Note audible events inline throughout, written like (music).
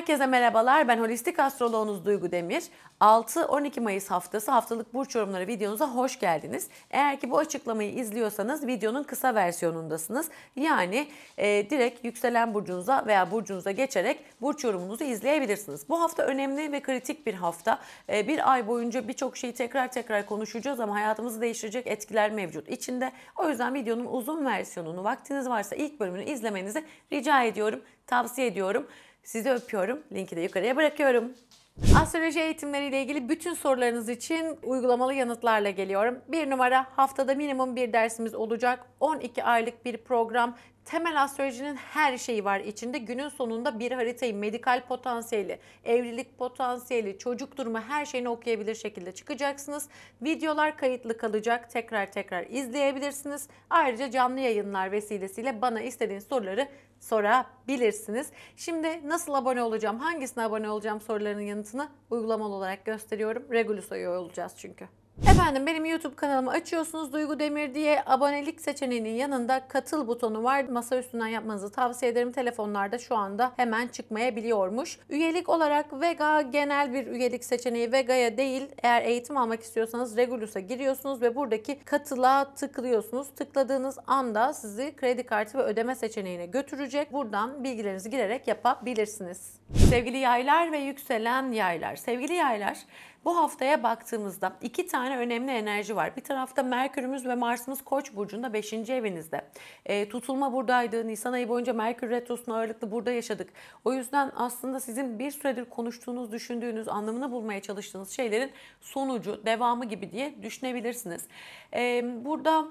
Herkese merhabalar. Ben holistik astroloğunuz Duygu Demir. 6-12 Mayıs haftası haftalık burç yorumları videonuza hoş geldiniz. Eğer ki bu açıklamayı izliyorsanız videonun kısa versiyonundasınız. Yani e, direkt yükselen burcunuza veya burcunuza geçerek burç yorumunuzu izleyebilirsiniz. Bu hafta önemli ve kritik bir hafta. E, bir ay boyunca birçok şeyi tekrar tekrar konuşacağız ama hayatımızı değiştirecek etkiler mevcut içinde. O yüzden videonun uzun versiyonunu vaktiniz varsa ilk bölümünü izlemenizi rica ediyorum, tavsiye ediyorum. Sizi öpüyorum. Linki de yukarıya bırakıyorum. Astroloji eğitimleriyle ilgili bütün sorularınız için uygulamalı yanıtlarla geliyorum. Bir numara haftada minimum bir dersimiz olacak. 12 aylık bir program temel astrolojinin her şeyi var içinde. Günün sonunda bir haritayı, medikal potansiyeli, evlilik potansiyeli, çocuk durumu her şeyini okuyabilir şekilde çıkacaksınız. Videolar kayıtlı kalacak. Tekrar tekrar izleyebilirsiniz. Ayrıca canlı yayınlar vesilesiyle bana istediğiniz soruları sorabilirsiniz. Şimdi nasıl abone olacağım, hangisine abone olacağım sorularının yanıtını uygulamalı olarak gösteriyorum. Regulus'a üye olacağız çünkü. Efendim benim YouTube kanalımı açıyorsunuz Duygu Demir diye abonelik seçeneğinin yanında katıl butonu var. Masa üstünden yapmanızı tavsiye ederim. Telefonlarda şu anda hemen çıkmayabiliyormuş. Üyelik olarak Vega genel bir üyelik seçeneği Vega'ya değil. Eğer eğitim almak istiyorsanız Regulus'a giriyorsunuz ve buradaki katıla tıklıyorsunuz. Tıkladığınız anda sizi kredi kartı ve ödeme seçeneğine götürecek. Buradan bilgilerinizi girerek yapabilirsiniz. Sevgili yaylar ve yükselen yaylar. Sevgili yaylar bu haftaya baktığımızda iki tane önemli enerji var. Bir tarafta Merkür'ümüz ve Mars'ımız Koç burcunda 5. evinizde. E, tutulma buradaydı. Nisan ayı boyunca Merkür retrosunu ağırlıklı burada yaşadık. O yüzden aslında sizin bir süredir konuştuğunuz, düşündüğünüz, anlamını bulmaya çalıştığınız şeylerin sonucu, devamı gibi diye düşünebilirsiniz. E, burada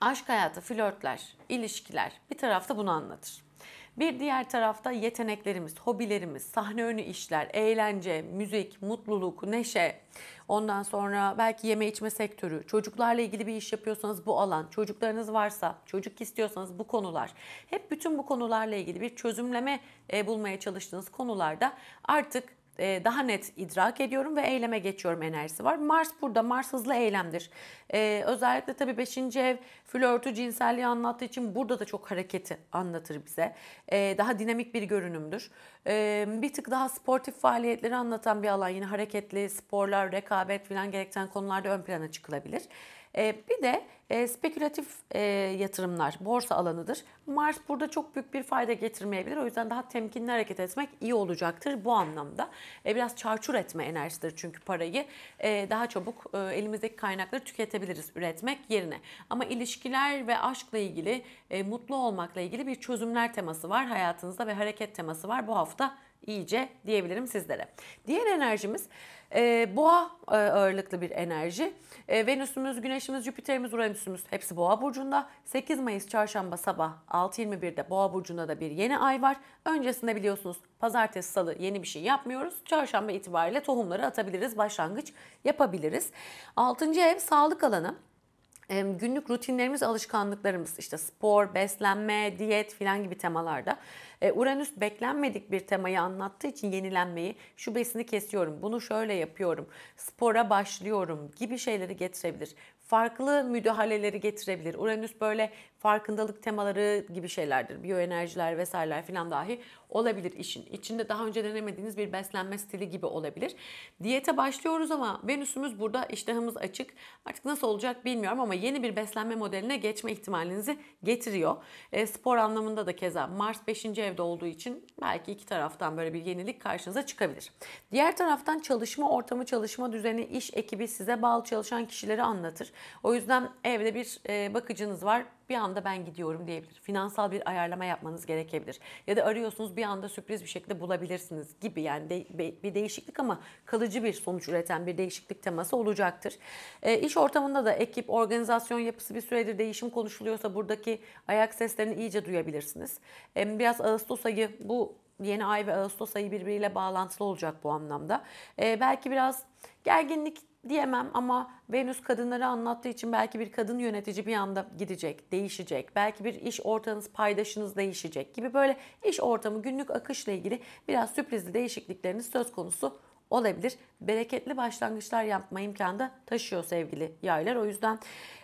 aşk hayatı, flörtler, ilişkiler bir tarafta bunu anlatır. Bir diğer tarafta yeteneklerimiz, hobilerimiz, sahne önü işler, eğlence, müzik, mutluluk, neşe. Ondan sonra belki yeme içme sektörü, çocuklarla ilgili bir iş yapıyorsanız bu alan, çocuklarınız varsa, çocuk istiyorsanız bu konular. Hep bütün bu konularla ilgili bir çözümleme e, bulmaya çalıştığınız konularda artık e, daha net idrak ediyorum ve eyleme geçiyorum enerjisi var. Mars burada. Mars hızlı eylemdir. E, özellikle tabii 5. ev flörtü cinselliği anlattığı için burada da çok hareketi anlatır bize. E, daha dinamik bir görünümdür. E, bir tık daha sportif faaliyetleri anlatan bir alan. Yine hareketli sporlar, rekabet filan gerektiren konularda ön plana çıkılabilir. E, bir de e, spekülatif e, yatırımlar borsa alanıdır. Mars burada çok büyük bir fayda getirmeyebilir. O yüzden daha temkinli hareket etmek iyi olacaktır bu anlamda. E, biraz çarçur etme enerjisidir çünkü parayı. E, daha çabuk e, elimizdeki kaynakları tüketebiliriz üretmek yerine. Ama ilişkiler ve aşkla ilgili, e, mutlu olmakla ilgili bir çözümler teması var hayatınızda ve hareket teması var bu hafta iyice diyebilirim sizlere. Diğer enerjimiz e, boğa e, ağırlıklı bir enerji. E, Venüsümüz, Güneşimiz, Jüpiterimiz, Uranüs Uranüsümüz hepsi Boğa burcunda. 8 Mayıs çarşamba sabah 6.21'de Boğa burcunda da bir yeni ay var. Öncesinde biliyorsunuz pazartesi salı yeni bir şey yapmıyoruz. Çarşamba itibariyle tohumları atabiliriz, başlangıç yapabiliriz. 6. ev sağlık alanı günlük rutinlerimiz, alışkanlıklarımız işte spor, beslenme, diyet filan gibi temalarda. E, Uranüs beklenmedik bir temayı anlattığı için yenilenmeyi, şu besini kesiyorum, bunu şöyle yapıyorum, spora başlıyorum gibi şeyleri getirebilir farklı müdahaleleri getirebilir. Uranüs böyle farkındalık temaları gibi şeylerdir. Biyoenerjiler vesaireler falan dahi olabilir işin. İçinde daha önce denemediğiniz bir beslenme stili gibi olabilir. Diyete başlıyoruz ama Venüs'ümüz burada iştahımız açık. Artık nasıl olacak bilmiyorum ama yeni bir beslenme modeline geçme ihtimalinizi getiriyor. E, spor anlamında da keza Mars 5. evde olduğu için belki iki taraftan böyle bir yenilik karşınıza çıkabilir. Diğer taraftan çalışma ortamı, çalışma düzeni, iş ekibi size bağlı çalışan kişileri anlatır. O yüzden evde bir e, bakıcınız var bir anda ben gidiyorum diyebilir. Finansal bir ayarlama yapmanız gerekebilir. Ya da arıyorsunuz bir anda sürpriz bir şekilde bulabilirsiniz gibi yani de, bir değişiklik ama kalıcı bir sonuç üreten bir değişiklik teması olacaktır. E, iş ortamında da ekip, organizasyon yapısı bir süredir değişim konuşuluyorsa buradaki ayak seslerini iyice duyabilirsiniz. E, biraz Ağustos ayı bu yeni ay ve Ağustos ayı birbiriyle bağlantılı olacak bu anlamda. E, belki biraz gerginlik diyemem ama Venüs kadınları anlattığı için belki bir kadın yönetici bir anda gidecek, değişecek. Belki bir iş ortağınız, paydaşınız değişecek gibi böyle iş ortamı günlük akışla ilgili biraz sürprizli değişiklikleriniz söz konusu olabilir. Bereketli başlangıçlar yapma imkanı da taşıyor sevgili yaylar. O yüzden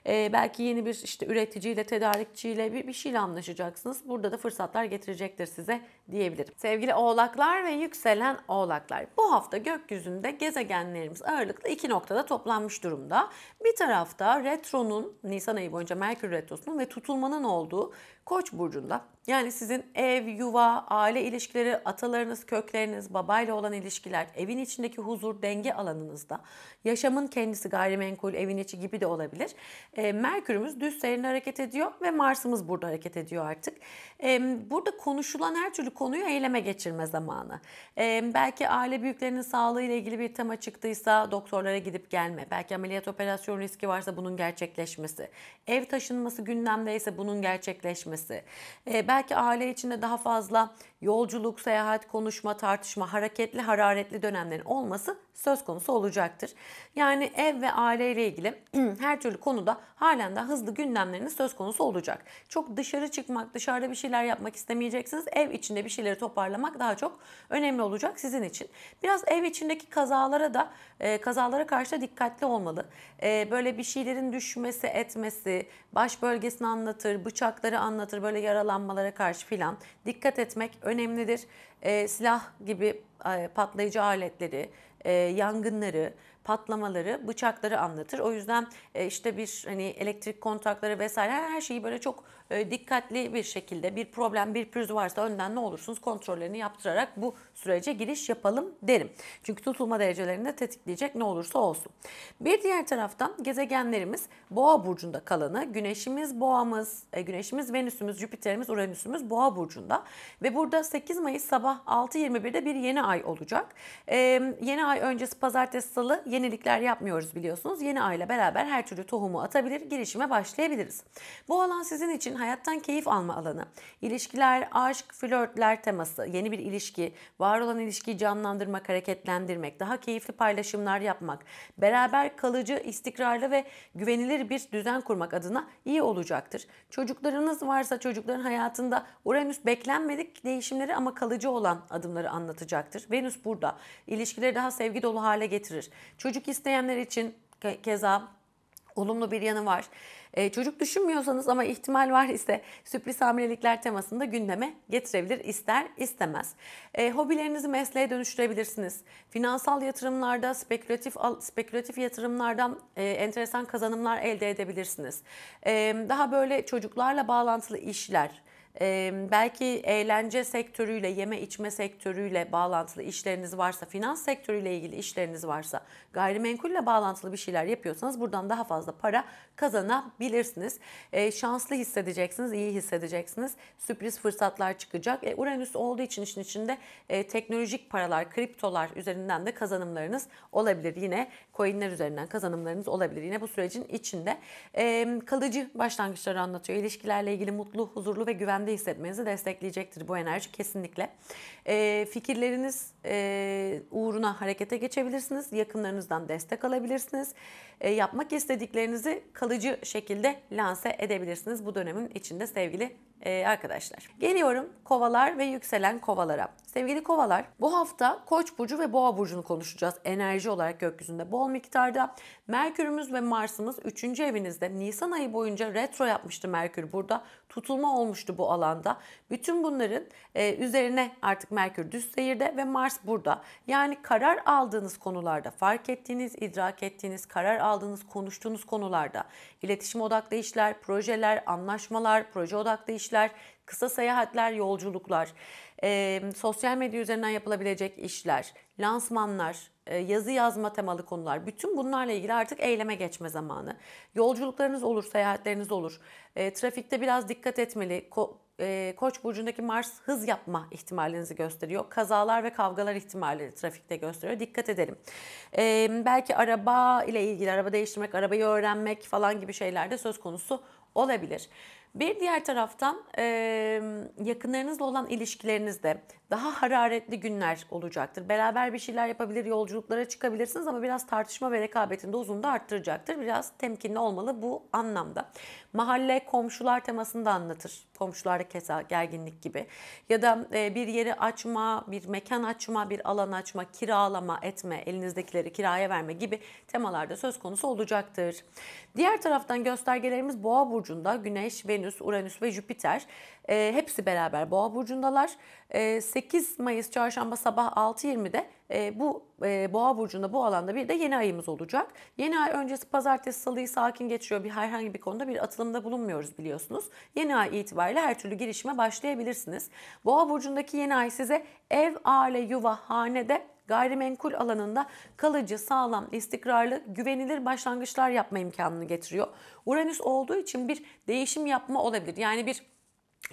e, belki yeni bir işte üreticiyle, tedarikçiyle bir, bir şeyle anlaşacaksınız. Burada da fırsatlar getirecektir size diyebilirim. Sevgili oğlaklar ve yükselen oğlaklar. Bu hafta gökyüzünde gezegenlerimiz ağırlıklı iki noktada toplanmış durumda. Bir tarafta retronun, Nisan ayı boyunca Merkür retrosunun ve tutulmanın olduğu Koç burcunda. Yani sizin ev, yuva, aile ilişkileri, atalarınız, kökleriniz, babayla olan ilişkiler, evin içindeki huzur, denge alanınızda, yaşamın kendisi gayrimenkul, evin içi gibi de olabilir. E, Merkür'ümüz düz seyrine hareket ediyor ve Mars'ımız burada hareket ediyor artık. E, burada konuşulan her türlü konuyu eyleme geçirme zamanı. Ee, belki aile büyüklerinin sağlığı ile ilgili bir tema çıktıysa doktorlara gidip gelme. Belki ameliyat operasyon riski varsa bunun gerçekleşmesi. Ev taşınması gündemdeyse bunun gerçekleşmesi. Ee, belki aile içinde daha fazla yolculuk, seyahat, konuşma, tartışma, hareketli, hararetli dönemlerin olması söz konusu olacaktır. Yani ev ve aile ile ilgili (clears throat) her türlü konuda halen daha hızlı gündemlerinin söz konusu olacak. Çok dışarı çıkmak, dışarıda bir şeyler yapmak istemeyeceksiniz. Ev içinde bir şeyleri toparlamak daha çok önemli olacak sizin için. Biraz ev içindeki kazalara da e, kazalara karşı da dikkatli olmalı. E, böyle bir şeylerin düşmesi, etmesi, baş bölgesini anlatır, bıçakları anlatır, böyle yaralanmalara karşı filan dikkat etmek önemlidir. E, silah gibi e, patlayıcı aletleri, e, yangınları patlamaları, bıçakları anlatır. O yüzden e, işte bir hani elektrik kontakları vesaire her şeyi böyle çok e, dikkatli bir şekilde bir problem, bir pürüz varsa önden ne olursunuz kontrollerini yaptırarak bu sürece giriş yapalım derim. Çünkü tutulma derecelerini de tetikleyecek ne olursa olsun. Bir diğer taraftan gezegenlerimiz Boğa burcunda kalanı, Güneşimiz, Boğamız, e, Güneşimiz, Venüsümüz, Jüpiterimiz, Uranüsümüz Boğa burcunda ve burada 8 Mayıs sabah 6.21'de bir yeni ay olacak. E, yeni ay öncesi pazartesi, salı yeni yenilikler yapmıyoruz biliyorsunuz. Yeni ayla beraber her türlü tohumu atabilir, girişime başlayabiliriz. Bu alan sizin için hayattan keyif alma alanı. İlişkiler, aşk, flörtler teması, yeni bir ilişki, var olan ilişkiyi canlandırmak, hareketlendirmek, daha keyifli paylaşımlar yapmak, beraber kalıcı, istikrarlı ve güvenilir bir düzen kurmak adına iyi olacaktır. Çocuklarınız varsa çocukların hayatında Uranüs beklenmedik değişimleri ama kalıcı olan adımları anlatacaktır. Venüs burada. ilişkileri daha sevgi dolu hale getirir. Çocuk Çocuk isteyenler için ke- keza olumlu bir yanı var. E, çocuk düşünmüyorsanız ama ihtimal var ise sürpriz hamilelikler temasında gündeme getirebilir ister istemez. E, hobilerinizi mesleğe dönüştürebilirsiniz. Finansal yatırımlarda spekülatif spekülatif yatırımlardan e, enteresan kazanımlar elde edebilirsiniz. E, daha böyle çocuklarla bağlantılı işler, e, belki eğlence sektörüyle, yeme içme sektörüyle bağlantılı işleriniz varsa, finans sektörüyle ilgili işleriniz varsa, gayrimenkulle bağlantılı bir şeyler yapıyorsanız buradan daha fazla para kazanabilirsiniz. E, şanslı hissedeceksiniz, iyi hissedeceksiniz. Sürpriz fırsatlar çıkacak. E, Uranüs olduğu için işin içinde e, teknolojik paralar, kriptolar üzerinden de kazanımlarınız olabilir. Yine coinler üzerinden kazanımlarınız olabilir. Yine bu sürecin içinde e, kalıcı başlangıçları anlatıyor. İlişkilerle ilgili mutlu, huzurlu ve güvenli güvende hissetmenizi destekleyecektir bu enerji kesinlikle. E, fikirleriniz e, uğruna harekete geçebilirsiniz. Yakınlarınızdan destek alabilirsiniz. E, yapmak istediklerinizi kalıcı şekilde lanse edebilirsiniz bu dönemin içinde sevgili e, arkadaşlar. Geliyorum kovalar ve yükselen kovalara. Sevgili kovalar bu hafta koç burcu ve boğa burcunu konuşacağız. Enerji olarak gökyüzünde bol miktarda. Merkürümüz ve Mars'ımız 3. evinizde. Nisan ayı boyunca retro yapmıştı Merkür burada. Tutulma olmuştu bu alanda. Bütün bunların e, üzerine artık Merkür düz seyirde ve Mars burada. Yani karar aldığınız konularda, fark ettiğiniz, idrak ettiğiniz, karar aldığınız, konuştuğunuz konularda iletişim odaklı işler, projeler, anlaşmalar, proje odaklı işler, kısa seyahatler, yolculuklar, e, sosyal medya üzerinden yapılabilecek işler, lansmanlar, yazı yazma temalı konular. Bütün bunlarla ilgili artık eyleme geçme zamanı. Yolculuklarınız olur, seyahatleriniz olur. E, trafikte biraz dikkat etmeli, ko- e, Koç burcundaki Mars hız yapma ihtimalinizi gösteriyor. Kazalar ve kavgalar ihtimalini trafikte gösteriyor. Dikkat edelim. E, belki araba ile ilgili araba değiştirmek, arabayı öğrenmek falan gibi şeyler de söz konusu olabilir. Bir diğer taraftan e, yakınlarınızla olan ilişkilerinizde daha hararetli günler olacaktır. Beraber bir şeyler yapabilir, yolculuklara çıkabilirsiniz ama biraz tartışma ve rekabetin dozunu da arttıracaktır. Biraz temkinli olmalı bu anlamda. Mahalle komşular temasını da anlatır. Komşularda keza gerginlik gibi. Ya da e, bir yeri açma, bir mekan açma, bir alan açma, kiralama etme, elinizdekileri kiraya verme gibi temalarda söz konusu olacaktır. Diğer taraftan göstergelerimiz Boğa burcunda Güneş, Venüs Venüs, Uranüs ve Jüpiter e, hepsi beraber Boğa burcundalar. E, ee, 8 Mayıs çarşamba sabah 6.20'de e, bu e, Boğa burcunda bu alanda bir de yeni ayımız olacak. Yeni ay öncesi pazartesi salıyı sakin geçiyor. Bir herhangi bir konuda bir atılımda bulunmuyoruz biliyorsunuz. Yeni ay itibariyle her türlü girişime başlayabilirsiniz. Boğa burcundaki yeni ay size ev, aile, yuva, hanede gayrimenkul alanında kalıcı, sağlam, istikrarlı, güvenilir başlangıçlar yapma imkanını getiriyor. Uranüs olduğu için bir değişim yapma olabilir. Yani bir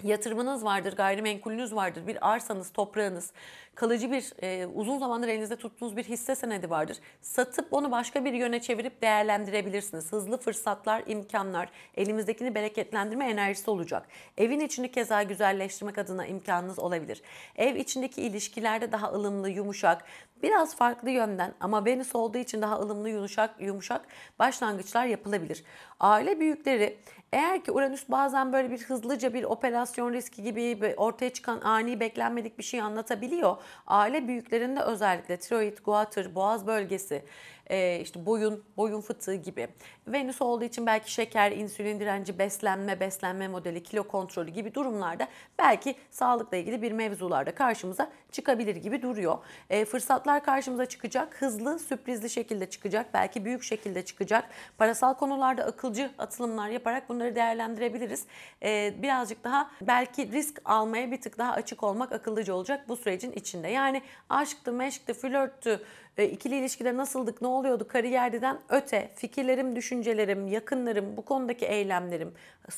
yatırımınız vardır, gayrimenkulünüz vardır, bir arsanız, toprağınız, kalıcı bir e, uzun zamandır elinizde tuttuğunuz bir hisse senedi vardır. Satıp onu başka bir yöne çevirip değerlendirebilirsiniz. Hızlı fırsatlar, imkanlar, elimizdekini bereketlendirme enerjisi olacak. Evin içini keza güzelleştirmek adına imkanınız olabilir. Ev içindeki ilişkilerde daha ılımlı, yumuşak, biraz farklı yönden ama Venüs olduğu için daha ılımlı, yumuşak, yumuşak başlangıçlar yapılabilir. Aile büyükleri eğer ki Uranüs bazen böyle bir hızlıca bir operasyon riski gibi ortaya çıkan ani beklenmedik bir şey anlatabiliyor. Aile büyüklerinde özellikle tiroid, guatr, boğaz bölgesi e, işte boyun boyun fıtığı gibi. Venüs olduğu için belki şeker, insülin direnci, beslenme, beslenme modeli, kilo kontrolü gibi durumlarda belki sağlıkla ilgili bir mevzularda karşımıza çıkabilir gibi duruyor. E, fırsatlar karşımıza çıkacak. Hızlı, sürprizli şekilde çıkacak. Belki büyük şekilde çıkacak. Parasal konularda akılcı atılımlar yaparak bunları değerlendirebiliriz. E, birazcık daha belki risk almaya bir tık daha açık olmak akıllıca olacak bu sürecin içinde. Yani aşktı, meşktı, flörttü, e, ikili ilişkide nasıldık, ne oluyordu kariyerden öte fikirlerim, düşüncelerim, yakınlarım, bu konudaki eylemlerim,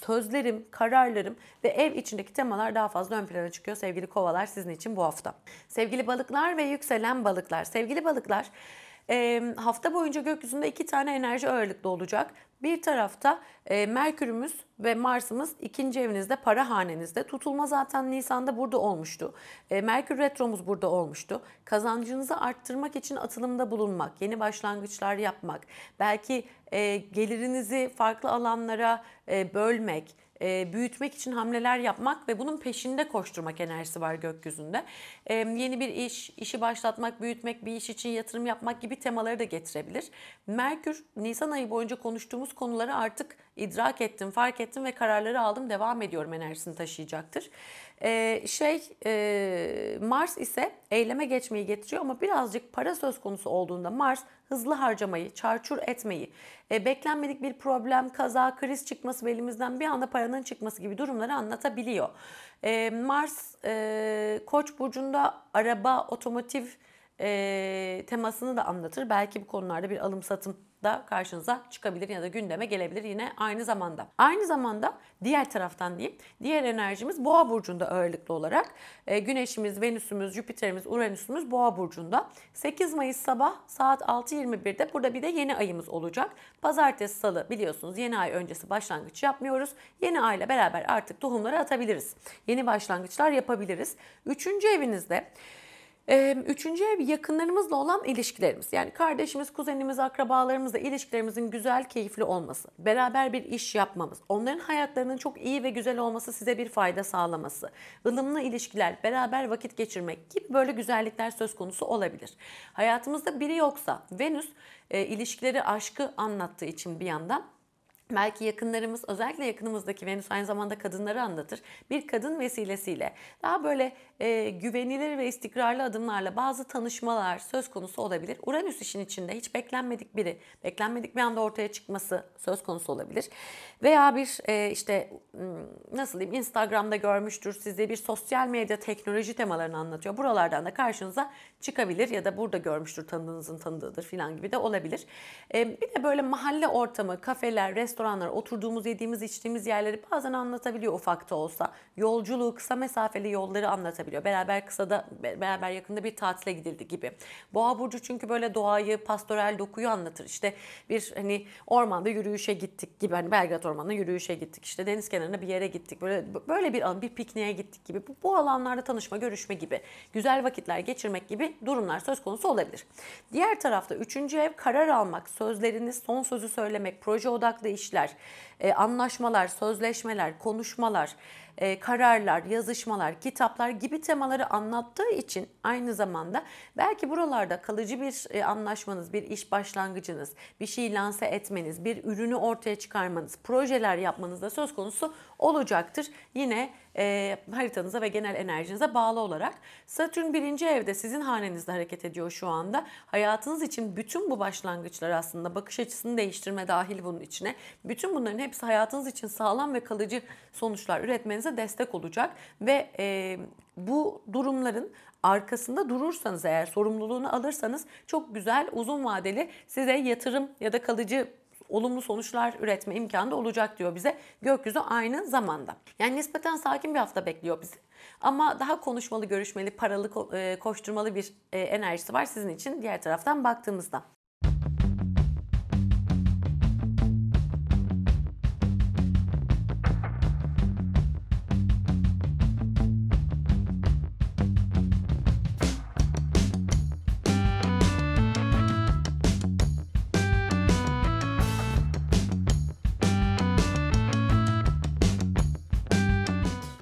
sözlerim, kararlarım ve ev içindeki temalar daha fazla ön plana çıkıyor sevgili kovalar sizin için bu hafta. Sevgili balıklar ve yükselen balıklar. Sevgili balıklar e, hafta boyunca gökyüzünde iki tane enerji ağırlıklı olacak. Bir tarafta e, Merkür'ümüz ve Mars'ımız ikinci evinizde, para hanenizde. Tutulma zaten Nisan'da burada olmuştu. E, Merkür Retro'muz burada olmuştu. Kazancınızı arttırmak için atılımda bulunmak, yeni başlangıçlar yapmak, belki e, gelirinizi farklı alanlara e, bölmek, e, büyütmek için hamleler yapmak ve bunun peşinde koşturmak enerjisi var gökyüzünde. E, yeni bir iş, işi başlatmak, büyütmek, bir iş için yatırım yapmak gibi temaları da getirebilir. Merkür Nisan ayı boyunca konuştuğumuz konuları artık idrak ettim, fark ettim ve kararları aldım, devam ediyorum enerjisini taşıyacaktır. Ee, şey e, Mars ise eyleme geçmeyi getiriyor ama birazcık para söz konusu olduğunda Mars hızlı harcamayı, çarçur etmeyi, e, beklenmedik bir problem, kaza, kriz çıkması ve elimizden bir anda paranın çıkması gibi durumları anlatabiliyor. E, Mars e, Koç burcunda araba, otomotiv e, temasını da anlatır. Belki bu konularda bir alım satım da karşınıza çıkabilir ya da gündeme gelebilir yine aynı zamanda. Aynı zamanda diğer taraftan diyeyim. Diğer enerjimiz Boğa burcunda ağırlıklı olarak. E, güneşimiz, Venüsümüz, Jüpiterimiz, Uranüsümüz Boğa burcunda. 8 Mayıs sabah saat 6.21'de burada bir de yeni ayımız olacak. Pazartesi, salı biliyorsunuz yeni ay öncesi başlangıç yapmıyoruz. Yeni ayla beraber artık tohumları atabiliriz. Yeni başlangıçlar yapabiliriz. Üçüncü evinizde Üçüncü ev yakınlarımızla olan ilişkilerimiz. Yani kardeşimiz, kuzenimiz, akrabalarımızla ilişkilerimizin güzel, keyifli olması, beraber bir iş yapmamız, onların hayatlarının çok iyi ve güzel olması size bir fayda sağlaması, ılımlı ilişkiler, beraber vakit geçirmek gibi böyle güzellikler söz konusu olabilir. Hayatımızda biri yoksa Venüs ilişkileri, aşkı anlattığı için bir yandan Belki yakınlarımız özellikle yakınımızdaki Venüs aynı zamanda kadınları anlatır. Bir kadın vesilesiyle daha böyle e, güvenilir ve istikrarlı adımlarla bazı tanışmalar söz konusu olabilir. Uranüs işin içinde hiç beklenmedik biri, beklenmedik bir anda ortaya çıkması söz konusu olabilir. Veya bir e, işte nasıl diyeyim Instagram'da görmüştür size bir sosyal medya teknoloji temalarını anlatıyor. Buralardan da karşınıza çıkabilir ya da burada görmüştür tanıdığınızın tanıdığıdır filan gibi de olabilir. E, bir de böyle mahalle ortamı, kafeler, restoranlar restoranlar, oturduğumuz, yediğimiz, içtiğimiz yerleri bazen anlatabiliyor ufak da olsa. Yolculuğu, kısa mesafeli yolları anlatabiliyor. Beraber kısada, beraber yakında bir tatile gidildi gibi. Boğa burcu çünkü böyle doğayı, pastoral dokuyu anlatır. İşte bir hani ormanda yürüyüşe gittik gibi hani Belgrad Ormanı'na yürüyüşe gittik. İşte deniz kenarına bir yere gittik. Böyle böyle bir an bir pikniğe gittik gibi. Bu, bu alanlarda tanışma, görüşme gibi, güzel vakitler geçirmek gibi durumlar söz konusu olabilir. Diğer tarafta üçüncü ev karar almak, sözlerini son sözü söylemek, proje odaklı iş işler, e, anlaşmalar, sözleşmeler, konuşmalar, e, kararlar, yazışmalar, kitaplar gibi temaları anlattığı için aynı zamanda belki buralarda kalıcı bir e, anlaşmanız, bir iş başlangıcınız, bir şeyi lanse etmeniz, bir ürünü ortaya çıkarmanız, projeler yapmanız da söz konusu olacaktır. Yine e, haritanıza ve genel enerjinize bağlı olarak. Satürn birinci evde sizin hanenizde hareket ediyor şu anda. Hayatınız için bütün bu başlangıçlar aslında bakış açısını değiştirme dahil bunun içine. Bütün bunların hepsi hayatınız için sağlam ve kalıcı sonuçlar üretmenize birbirinize destek olacak ve e, bu durumların arkasında durursanız eğer sorumluluğunu alırsanız çok güzel uzun vadeli size yatırım ya da kalıcı olumlu sonuçlar üretme imkanı da olacak diyor bize gökyüzü aynı zamanda. Yani nispeten sakin bir hafta bekliyor bizi. Ama daha konuşmalı, görüşmeli, paralı, e, koşturmalı bir e, enerjisi var sizin için diğer taraftan baktığımızda.